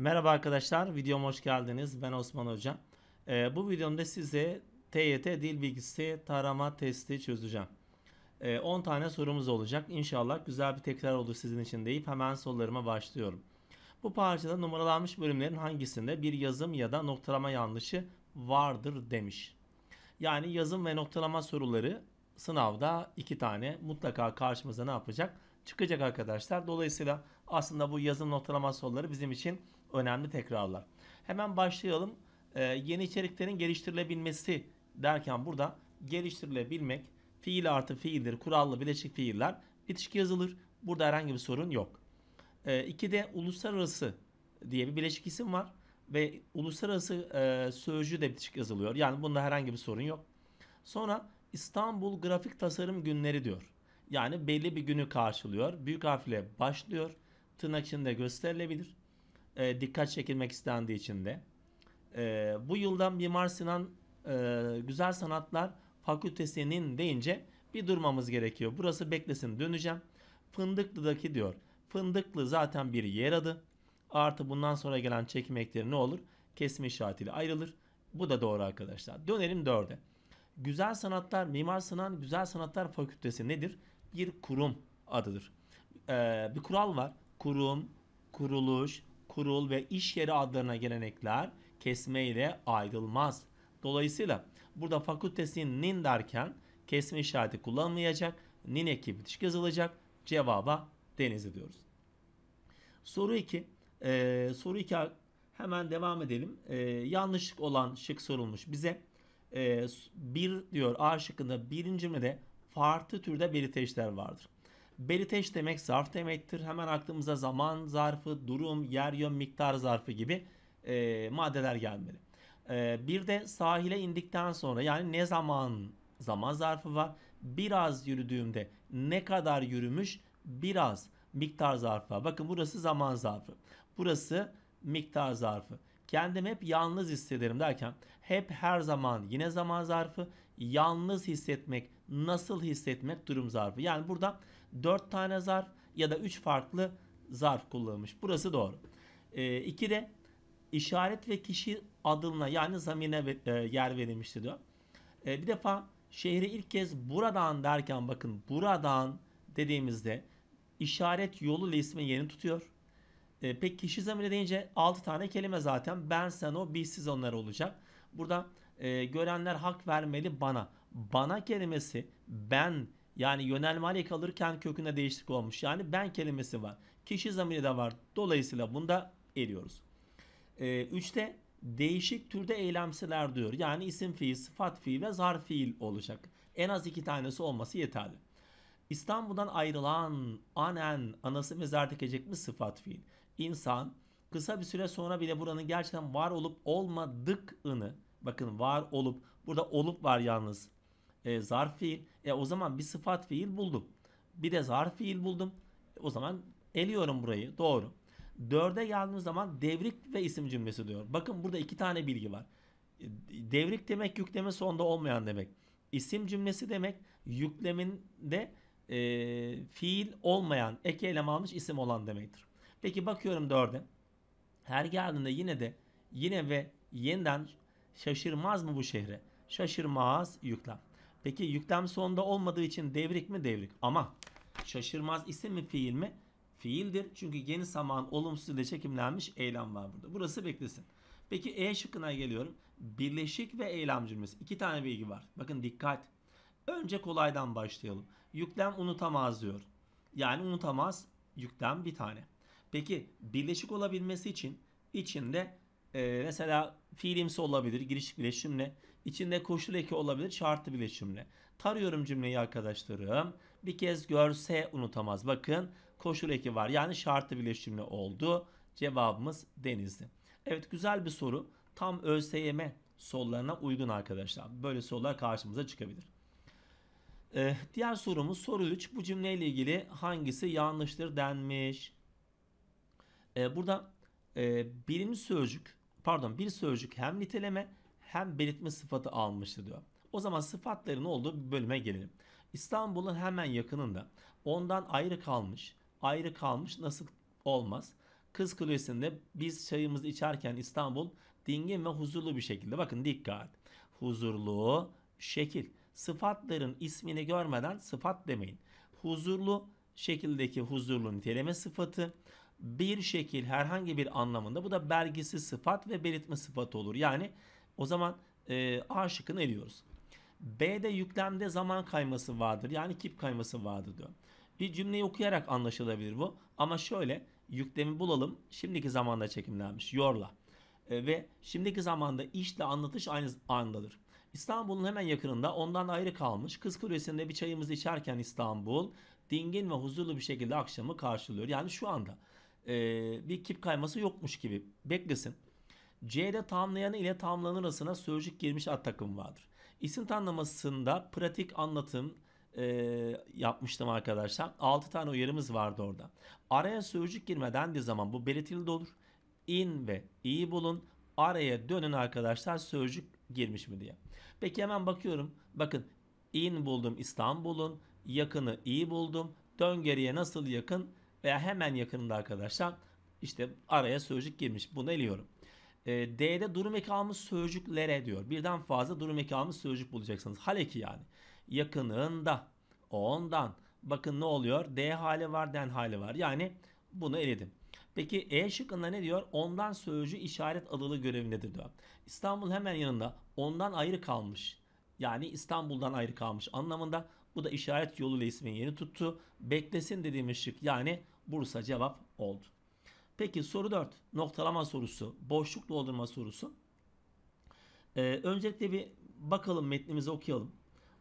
Merhaba arkadaşlar, videoma hoş geldiniz. Ben Osman Hoca. Ee, bu videomda size TYT Dil Bilgisi tarama testi çözeceğim. Ee, 10 tane sorumuz olacak. İnşallah güzel bir tekrar olur sizin için deyip hemen sorularıma başlıyorum. Bu parçada numaralanmış bölümlerin hangisinde bir yazım ya da noktalama yanlışı vardır demiş. Yani yazım ve noktalama soruları sınavda iki tane mutlaka karşımıza ne yapacak? Çıkacak arkadaşlar. Dolayısıyla aslında bu yazım noktalama soruları bizim için önemli tekrarlar. Hemen başlayalım. Ee, yeni içeriklerin geliştirilebilmesi derken burada geliştirilebilmek fiil artı fiildir. Kurallı bileşik fiiller bitişki yazılır. Burada herhangi bir sorun yok. Ee, iki de uluslararası diye bir bileşik isim var. Ve uluslararası e, sözcüğü de bitişik yazılıyor. Yani bunda herhangi bir sorun yok. Sonra İstanbul Grafik Tasarım Günleri diyor. Yani belli bir günü karşılıyor. Büyük harfle başlıyor. Tırnak içinde gösterilebilir e, dikkat çekilmek istendiği için de e, bu yıldan Mimar Sinan e, Güzel Sanatlar Fakültesi'nin deyince bir durmamız gerekiyor. Burası beklesin döneceğim. Fındıklı'daki diyor. Fındıklı zaten bir yer adı. Artı bundan sonra gelen çekim ne olur? Kesme işaretiyle ayrılır. Bu da doğru arkadaşlar. Dönelim dörde. Güzel Sanatlar, Mimar Sinan Güzel Sanatlar Fakültesi nedir? Bir kurum adıdır. Ee, bir kural var. Kurum, kuruluş, kurul ve iş yeri adlarına gelenekler kesme ile ayrılmaz. Dolayısıyla burada fakültesi nin derken kesme işareti kullanmayacak. Nin ekibi bitiş yazılacak. Cevaba denizi diyoruz. Soru 2. Ee, soru 2 hemen devam edelim. Ee, yanlışlık olan şık sorulmuş bize. Ee, bir diyor A şıkkında birinci cümlede farklı türde belirteçler vardır. Beliteş demek zarf demektir. Hemen aklımıza zaman zarfı, durum, yer yön, miktar zarfı gibi e, maddeler gelmeli. E, bir de sahile indikten sonra yani ne zaman zaman zarfı var. Biraz yürüdüğümde ne kadar yürümüş biraz miktar zarfı var. Bakın burası zaman zarfı. Burası miktar zarfı. Kendim hep yalnız hissederim derken hep her zaman yine zaman zarfı yalnız hissetmek nasıl hissetmek durum zarfı. Yani burada 4 tane zar ya da 3 farklı zar kullanmış. Burası doğru. 2 ee, de işaret ve kişi adına yani zamine e, yer verilmiştir diyor. Ee, bir defa şehri ilk kez buradan derken bakın buradan dediğimizde işaret yolu ile ismin yerini tutuyor. E, peki kişi zamine deyince 6 tane kelime zaten. Ben, sen, o, biz, siz onlar olacak. Burada e, görenler hak vermeli bana. Bana kelimesi ben yani yönelmeyle kalırken kökünde değişiklik olmuş. Yani ben kelimesi var. Kişi zamiri de var. Dolayısıyla bunda eriyoruz. 3'te ee, değişik türde eylemseler diyor. Yani isim fiil, sıfat fiil ve zarf fiil olacak. En az iki tanesi olması yeterli. İstanbul'dan ayrılan anen anası mezar dikecek mi sıfat fiil. İnsan kısa bir süre sonra bile buranın gerçekten var olup olmadıkını bakın var olup burada olup var yalnız e, zarf fiil. E o zaman bir sıfat fiil buldum. Bir de zarf fiil buldum. E, o zaman eliyorum burayı. Doğru. Dörde geldiğimiz zaman devrik ve isim cümlesi diyor. Bakın burada iki tane bilgi var. E, devrik demek yükleme sonda olmayan demek. İsim cümlesi demek yükleminde e, fiil olmayan, ek eylem almış isim olan demektir. Peki bakıyorum dörde. Her geldiğinde yine de yine ve yeniden şaşırmaz mı bu şehre? Şaşırmaz yüklem. Peki yüklem sonda olmadığı için devrik mi devrik? Ama şaşırmaz isim mi fiil mi? Fiildir. Çünkü yeni zaman olumsuz ile çekimlenmiş eylem var burada. Burası beklesin. Peki E şıkkına geliyorum. Birleşik ve eylem cümlesi. İki tane bilgi var. Bakın dikkat. Önce kolaydan başlayalım. Yüklem unutamaz diyor. Yani unutamaz yüklem bir tane. Peki birleşik olabilmesi için içinde e, mesela fiilimsi olabilir, giriş bileşimle. İçinde koşul eki olabilir, şartlı bileşimle. Tarıyorum cümleyi arkadaşlarım. Bir kez görse unutamaz. Bakın koşul eki var. Yani şartlı bileşimle oldu. Cevabımız denizli. Evet güzel bir soru. Tam ÖSYM sollarına uygun arkadaşlar. Böyle sorular karşımıza çıkabilir. Ee, diğer sorumuz soru 3. Bu cümleyle ilgili hangisi yanlıştır denmiş. Ee, burada e, birim sözcük pardon bir sözcük hem niteleme hem belirtme sıfatı almıştı diyor. O zaman sıfatların olduğu bir bölüme gelelim. İstanbul'un hemen yakınında ondan ayrı kalmış, ayrı kalmış nasıl olmaz? Kız Kulesi'nde biz çayımızı içerken İstanbul dingin ve huzurlu bir şekilde. Bakın dikkat. Huzurlu şekil. Sıfatların ismini görmeden sıfat demeyin. Huzurlu şekildeki huzurlu niteleme sıfatı bir şekil herhangi bir anlamında bu da belgisi sıfat ve belirtme sıfatı olur. Yani o zaman e, A şıkkını eliyoruz. B'de yüklemde zaman kayması vardır. Yani kip kayması vardır diyor. Bir cümleyi okuyarak anlaşılabilir bu. Ama şöyle yüklemi bulalım. Şimdiki zamanda çekimlenmiş. Yorla. E, ve şimdiki zamanda işle anlatış aynı andadır. İstanbul'un hemen yakınında ondan ayrı kalmış Kız Kulesi'nde bir çayımızı içerken İstanbul dingin ve huzurlu bir şekilde akşamı karşılıyor. Yani şu anda e, bir kip kayması yokmuş gibi beklesin. C'de tamamlayanı ile arasında sözcük girmiş ad takım vardır. İsim tanımlamasında pratik anlatım e, yapmıştım arkadaşlar. 6 tane uyarımız vardı orada. Araya sözcük girmeden bir zaman bu belirtili de olur. İn ve iyi bulun. Araya dönün arkadaşlar sözcük girmiş mi diye. Peki hemen bakıyorum. Bakın in buldum İstanbul'un. Yakını iyi buldum. Dön geriye nasıl yakın? veya hemen yakınında arkadaşlar işte araya sözcük girmiş. Bunu eliyorum. Ee, D'de durum eki sözcüklere diyor. Birden fazla durum eki sözcük bulacaksınız. Hal eki yani. Yakınında, ondan. Bakın ne oluyor? D hali var, den hali var. Yani bunu eledim. Peki E şıkkında ne diyor? Ondan sözcü işaret adılı görevindedir diyor. İstanbul hemen yanında ondan ayrı kalmış. Yani İstanbul'dan ayrı kalmış anlamında bu da işaret yoluyla ismin yeni tuttu. Beklesin dediğimiz şık yani Bursa cevap oldu. Peki soru 4. Noktalama sorusu. Boşluk doldurma sorusu. Ee, öncelikle bir bakalım metnimizi okuyalım.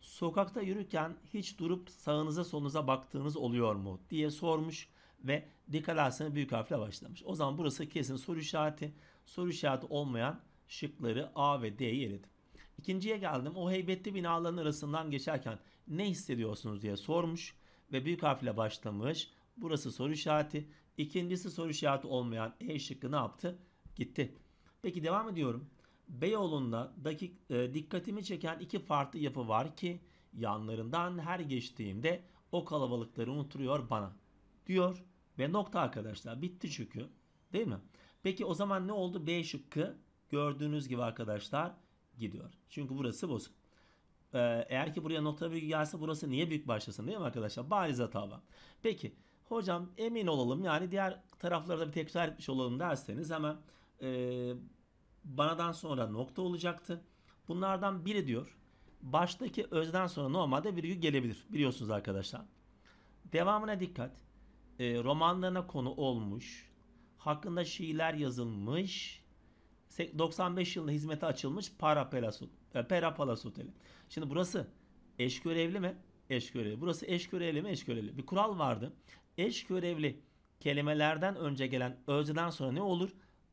Sokakta yürürken hiç durup sağınıza solunuza baktığınız oluyor mu diye sormuş ve dikkat alsana büyük harfle başlamış. O zaman burası kesin soru işareti. Soru işareti olmayan şıkları A ve D'yi eledim. İkinciye geldim. O heybetli binaların arasından geçerken ne hissediyorsunuz diye sormuş ve büyük harfle başlamış. Burası soru işareti. İkincisi soru işareti olmayan E şıkkı ne yaptı? Gitti. Peki devam ediyorum. Beyoğlu'nda dakik, e, dikkatimi çeken iki farklı yapı var ki yanlarından her geçtiğimde o kalabalıkları unuturuyor bana. Diyor ve nokta arkadaşlar bitti çünkü. Değil mi? Peki o zaman ne oldu? B şıkkı gördüğünüz gibi arkadaşlar gidiyor. Çünkü burası bozuk. Ee, eğer ki buraya nokta virgül gelse burası niye büyük başlasın değil mi arkadaşlar? Bariz hata var. Peki hocam emin olalım yani diğer tarafları da bir tekrar etmiş olalım derseniz hemen e, banadan sonra nokta olacaktı. Bunlardan biri diyor. Baştaki özden sonra normalde virgül gelebilir biliyorsunuz arkadaşlar. Devamına dikkat. E, romanlarına konu olmuş. Hakkında şiirler yazılmış. 95 yılında hizmete açılmış Para Pelasun. Pera Palace Oteli. Şimdi burası eş görevli mi? Eş görevli. Burası eş görevli mi? Eş görevli. Bir kural vardı. Eş görevli kelimelerden önce gelen özden sonra ne olur?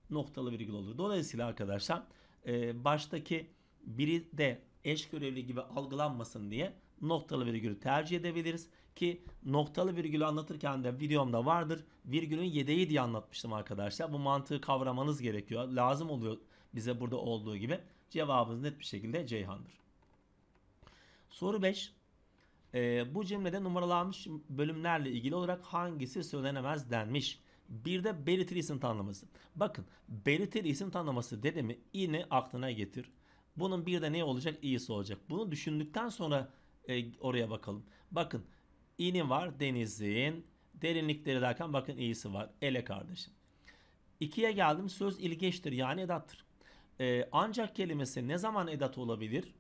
Noktalı virgül olur. Dolayısıyla arkadaşlar e, baştaki biri de eş görevli gibi algılanmasın diye noktalı virgülü tercih edebiliriz. Ki noktalı virgülü anlatırken de videomda vardır. Virgülün yedeği diye anlatmıştım arkadaşlar. Bu mantığı kavramanız gerekiyor. Lazım oluyor bize burada olduğu gibi. Cevabımız net bir şekilde Ceyhan'dır. Soru 5. E, ee, bu cümlede numaralanmış bölümlerle ilgili olarak hangisi söylenemez denmiş. Bir de belirtili isim tanımlaması. Bakın belirtili isim tanımlaması dedi mi ini aklına getir. Bunun bir de ne olacak? İyisi olacak. Bunu düşündükten sonra e, oraya bakalım. Bakın ini var denizin. Derinlikleri derken bakın iyisi var. Ele kardeşim. İkiye geldim söz ilgeçtir yani edattır. E, ancak kelimesi ne zaman edat olabilir?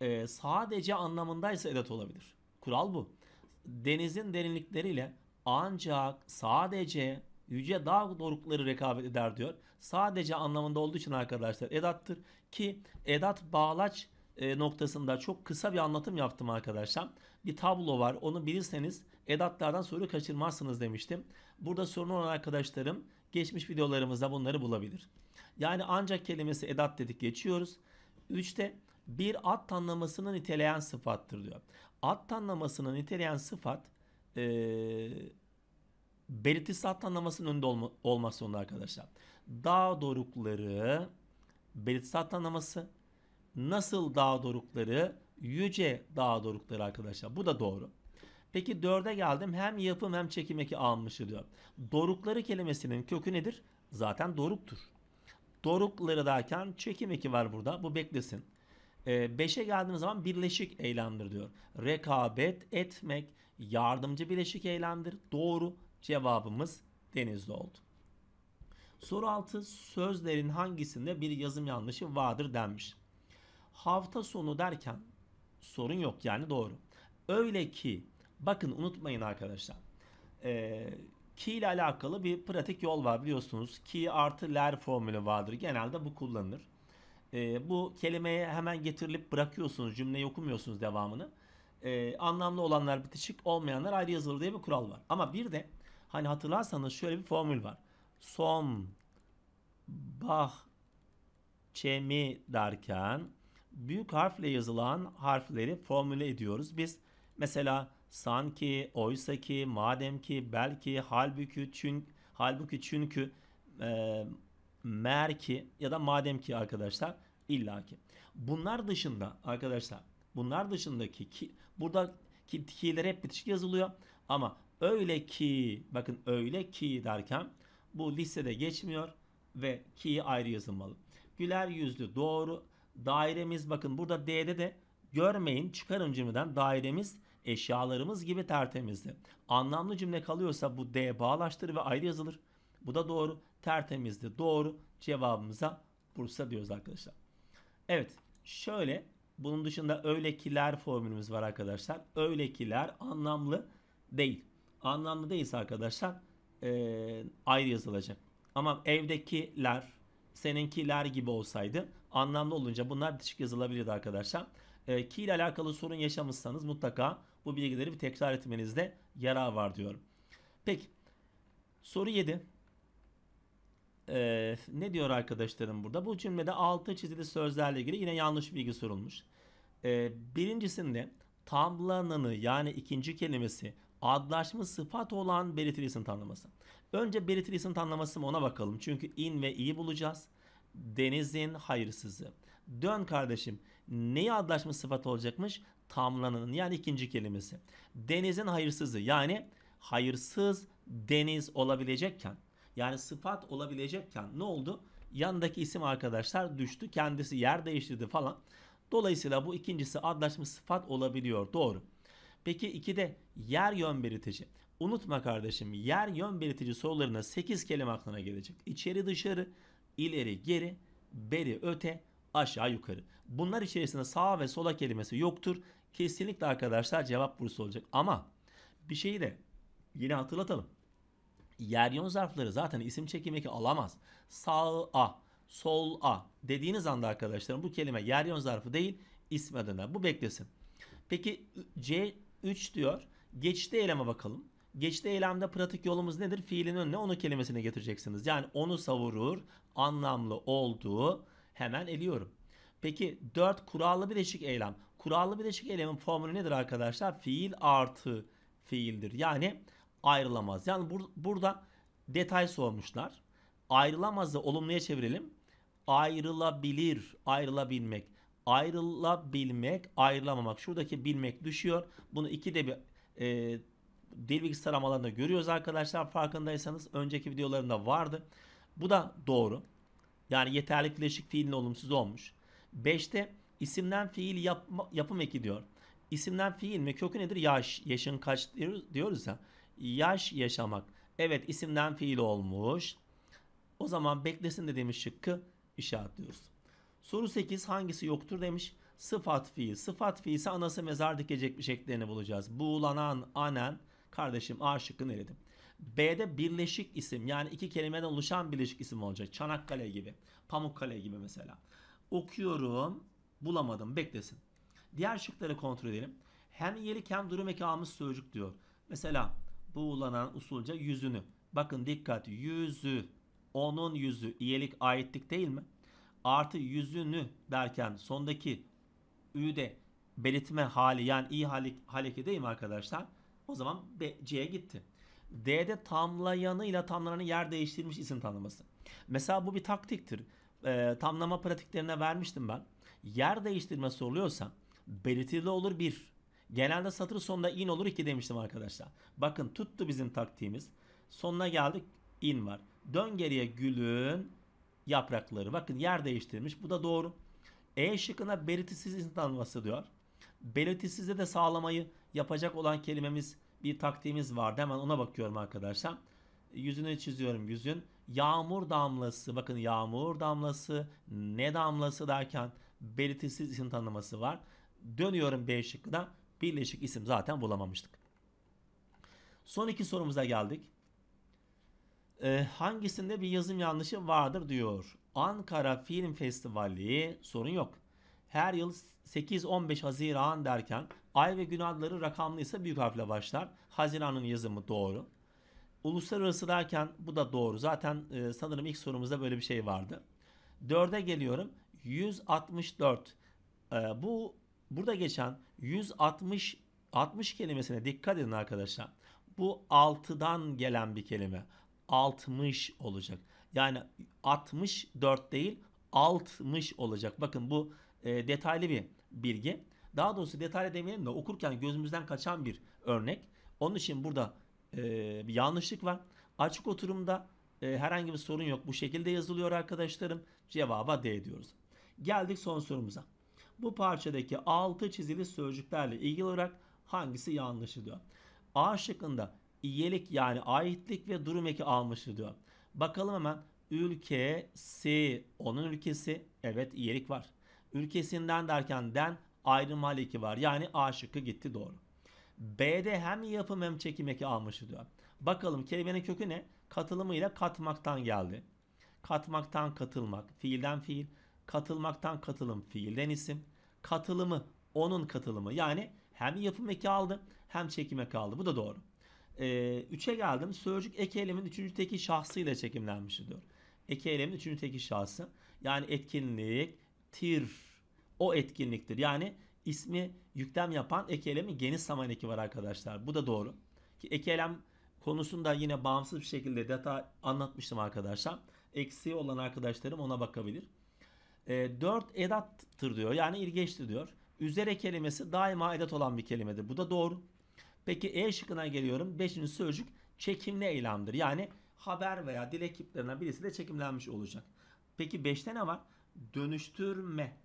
E, sadece anlamındaysa edat olabilir. Kural bu. Denizin derinlikleriyle ancak sadece yüce dağ dorukları rekabet eder diyor. Sadece anlamında olduğu için arkadaşlar edattır ki edat bağlaç e, noktasında çok kısa bir anlatım yaptım arkadaşlar. Bir tablo var onu bilirseniz edatlardan soru kaçırmazsınız demiştim. Burada sorun olan arkadaşlarım Geçmiş videolarımızda bunları bulabilir. Yani ancak kelimesi edat dedik geçiyoruz. Üçte bir ad tanımlamasını niteleyen sıfattır diyor. Ad tanımlamasını niteleyen sıfat e, belirtisi ad tanımlamasının önünde olma, olmak zorunda arkadaşlar. Dağ dorukları belirtisi ad tanımlaması nasıl dağ dorukları yüce dağ dorukları arkadaşlar. Bu da doğru. Peki 4'e geldim hem yapım hem çekim eki almışı diyor. Dorukları kelimesinin kökü nedir? Zaten doruktur. Dorukları derken çekim eki var burada. Bu beklesin. 5'e ee, geldiğimiz zaman birleşik eylemdir diyor. Rekabet etmek yardımcı birleşik eylemdir. Doğru cevabımız denizli oldu. Soru 6 sözlerin hangisinde bir yazım yanlışı vardır denmiş. Hafta sonu derken sorun yok yani doğru. Öyle ki Bakın unutmayın arkadaşlar. Ee, ki ile alakalı bir pratik yol var biliyorsunuz. Ki artı ler formülü vardır. Genelde bu kullanılır. Ee, bu kelimeye hemen getirilip bırakıyorsunuz. Cümleyi okumuyorsunuz devamını. Ee, anlamlı olanlar bitişik olmayanlar ayrı yazılı diye bir kural var. Ama bir de hani hatırlarsanız şöyle bir formül var. Son bah çemi derken büyük harfle yazılan harfleri formüle ediyoruz. Biz mesela sanki, oysa ki, madem ki, belki, halbuki, çünkü, halbuki çünkü, e, meğer ya da madem ki arkadaşlar illaki. Bunlar dışında arkadaşlar bunlar dışındaki ki burada ki, ki'ler hep bitişik yazılıyor ama öyle ki bakın öyle ki derken bu listede geçmiyor ve ki ayrı yazılmalı. Güler yüzlü doğru dairemiz bakın burada D'de de görmeyin çıkarım cümleden dairemiz Eşyalarımız gibi tertemizdi. Anlamlı cümle kalıyorsa bu D bağlaştır ve ayrı yazılır. Bu da doğru. Tertemizdi. Doğru. Cevabımıza Bursa diyoruz arkadaşlar. Evet. Şöyle bunun dışında öylekiler formülümüz var arkadaşlar. Öylekiler anlamlı değil. Anlamlı değilse arkadaşlar e, ayrı yazılacak. Ama evdekiler seninkiler gibi olsaydı anlamlı olunca bunlar dışık yazılabilirdi arkadaşlar. E, ki ile alakalı sorun yaşamışsanız mutlaka bu bilgileri bir tekrar etmenizde yarar var diyorum. Peki soru 7. Ee, ne diyor arkadaşlarım burada? Bu cümlede altı çizili sözlerle ilgili yine yanlış bilgi sorulmuş. Ee, birincisinde tamlananı yani ikinci kelimesi adlaşma sıfat olan belirtili isim tanımlaması. Önce belirtili isim tanımlaması mı ona bakalım. Çünkü in ve iyi bulacağız denizin hayırsızı. Dön kardeşim. Neyi adlaşmış sıfat olacakmış? Tamlanın yani ikinci kelimesi. Denizin hayırsızı yani hayırsız deniz olabilecekken yani sıfat olabilecekken ne oldu? Yandaki isim arkadaşlar düştü. Kendisi yer değiştirdi falan. Dolayısıyla bu ikincisi adlaşmış sıfat olabiliyor. Doğru. Peki iki de yer yön belirtici. Unutma kardeşim yer yön belirtici sorularına 8 kelime aklına gelecek. İçeri dışarı, ileri geri, beri öte, aşağı yukarı. Bunlar içerisinde sağ ve sola kelimesi yoktur. Kesinlikle arkadaşlar cevap burası olacak. Ama bir şeyi de yine hatırlatalım. Yer yön zarfları zaten isim çekimeki alamaz. Sağ a, sol a dediğiniz anda arkadaşlarım bu kelime yer yön zarfı değil isme döner. Bu beklesin. Peki C3 diyor. Geçti eleme bakalım. Geçti eylemde pratik yolumuz nedir? Fiilin önüne onu kelimesini getireceksiniz. Yani onu savurur, anlamlı olduğu hemen eliyorum. Peki 4 kurallı bileşik eylem. Kurallı bileşik eylemin formülü nedir arkadaşlar? Fiil artı fiildir. Yani ayrılamaz. Yani bur burada detay sormuşlar. Ayrılamazı olumluya çevirelim. Ayrılabilir, ayrılabilmek. Ayrılabilmek, ayrılamamak. Şuradaki bilmek düşüyor. Bunu iki de bir e, dil bilgisi taramalarında görüyoruz arkadaşlar. Farkındaysanız önceki videolarında vardı. Bu da doğru. Yani yeterli bileşik fiilin olumsuz olmuş. 5'te isimden fiil yapma, yapım eki diyor. İsimden fiil mi? Kökü nedir? Yaş. Yaşın kaç diyoruz, diyoruz ya. Yaş yaşamak. Evet isimden fiil olmuş. O zaman beklesin dediğimiz şıkkı işaretliyoruz. Soru 8 hangisi yoktur demiş. Sıfat fiil. Sıfat fiil ise anası mezar dikecek bir şeklini bulacağız. Buğulanan, anen, Kardeşim A şıkkını eledim. B'de birleşik isim yani iki kelimeden oluşan birleşik isim olacak. Çanakkale gibi. Pamukkale gibi mesela. Okuyorum. Bulamadım. Beklesin. Diğer şıkları kontrol edelim. Hem iyilik hem durum eki almış sözcük diyor. Mesela bu buğulanan usulca yüzünü. Bakın dikkat yüzü. Onun yüzü iyilik aitlik değil mi? Artı yüzünü derken sondaki ü de belirtme hali yani iyi hali, haleki değil mi arkadaşlar? O zaman C'ye gitti. D'de tamlayanı ile tamlananı yer değiştirmiş isim tanıması. Mesela bu bir taktiktir. E, tamlama pratiklerine vermiştim ben. Yer değiştirme soruluyorsa belirtili olur bir. Genelde satır sonunda in olur iki demiştim arkadaşlar. Bakın tuttu bizim taktiğimiz. Sonuna geldik in var. Dön geriye gülün yaprakları. Bakın yer değiştirmiş. Bu da doğru. E şıkkına belirtisiz isim tanıması diyor. Belirtisizde de sağlamayı yapacak olan kelimemiz bir taktiğimiz vardı. Hemen ona bakıyorum arkadaşlar. Yüzünü çiziyorum yüzün. Yağmur damlası. Bakın yağmur damlası. Ne damlası derken belirtisiz isim tanımlaması var. Dönüyorum B şıkkına. Birleşik isim zaten bulamamıştık. Son iki sorumuza geldik. Ee, hangisinde bir yazım yanlışı vardır diyor. Ankara Film Festivali sorun yok. Her yıl 8-15 Haziran derken Ay ve gün adları rakamlıysa büyük harfle başlar. Haziran'ın yazımı doğru. Uluslararası derken bu da doğru. Zaten e, sanırım ilk sorumuzda böyle bir şey vardı. Dörde geliyorum. 164. E, bu burada geçen 160 60 kelimesine dikkat edin arkadaşlar. Bu 6'dan gelen bir kelime. 60 olacak. Yani 64 değil 60 olacak. Bakın bu e, detaylı bir bilgi. Daha doğrusu detaylı demeyelim de okurken gözümüzden kaçan bir örnek. Onun için burada e, bir yanlışlık var. Açık oturumda e, herhangi bir sorun yok. Bu şekilde yazılıyor arkadaşlarım. Cevaba D diyoruz. Geldik son sorumuza. Bu parçadaki altı çizili sözcüklerle ilgili olarak hangisi yanlış diyor. A şıkkında iyelik yani aitlik ve durum eki almış diyor. Bakalım hemen ülkesi onun ülkesi evet iyilik var. Ülkesinden derken den ayrılma eki var. Yani A şıkkı gitti doğru. B'de hem yapım hem çekim eki almış diyor. Bakalım kelimenin kökü ne? Katılımıyla katmaktan geldi. Katmaktan katılmak, fiilden fiil. Katılmaktan katılım, fiilden isim. Katılımı, onun katılımı. Yani hem yapım eki aldı hem çekim eki aldı. Bu da doğru. ee, üçe geldim. Sözcük eki elemin 3. teki şahsıyla çekimlenmiş diyor. Eki elemin 3. teki şahsı. Yani etkinlik, tir o etkinliktir. Yani ismi yüklem yapan ek geniş zaman eki var arkadaşlar. Bu da doğru. Ki ekelem eylem konusunda yine bağımsız bir şekilde data anlatmıştım arkadaşlar. Eksiği olan arkadaşlarım ona bakabilir. E, ee, 4 edattır diyor. Yani ilgeçtir diyor. Üzere kelimesi daima edat olan bir kelimedir. Bu da doğru. Peki E şıkkına geliyorum. 5. sözcük çekimli eylemdir. Yani haber veya dil ekiplerinden de çekimlenmiş olacak. Peki 5'te ne var? Dönüştürme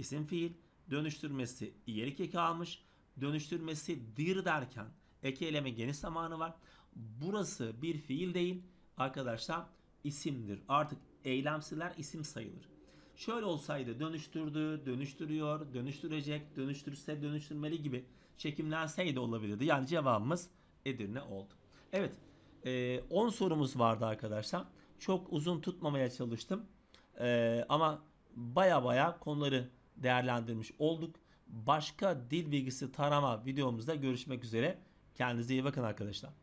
isim fiil dönüştürmesi iyelik eki almış. Dönüştürmesi dir derken eki eleme geniş zamanı var. Burası bir fiil değil arkadaşlar isimdir. Artık eylemsiler isim sayılır. Şöyle olsaydı dönüştürdü, dönüştürüyor, dönüştürecek, dönüştürse dönüştürmeli gibi şekimlenseydi olabilirdi. Yani cevabımız Edirne oldu. Evet 10 sorumuz vardı arkadaşlar. Çok uzun tutmamaya çalıştım. ama baya baya konuları değerlendirmiş olduk. Başka dil bilgisi tarama videomuzda görüşmek üzere. Kendinize iyi bakın arkadaşlar.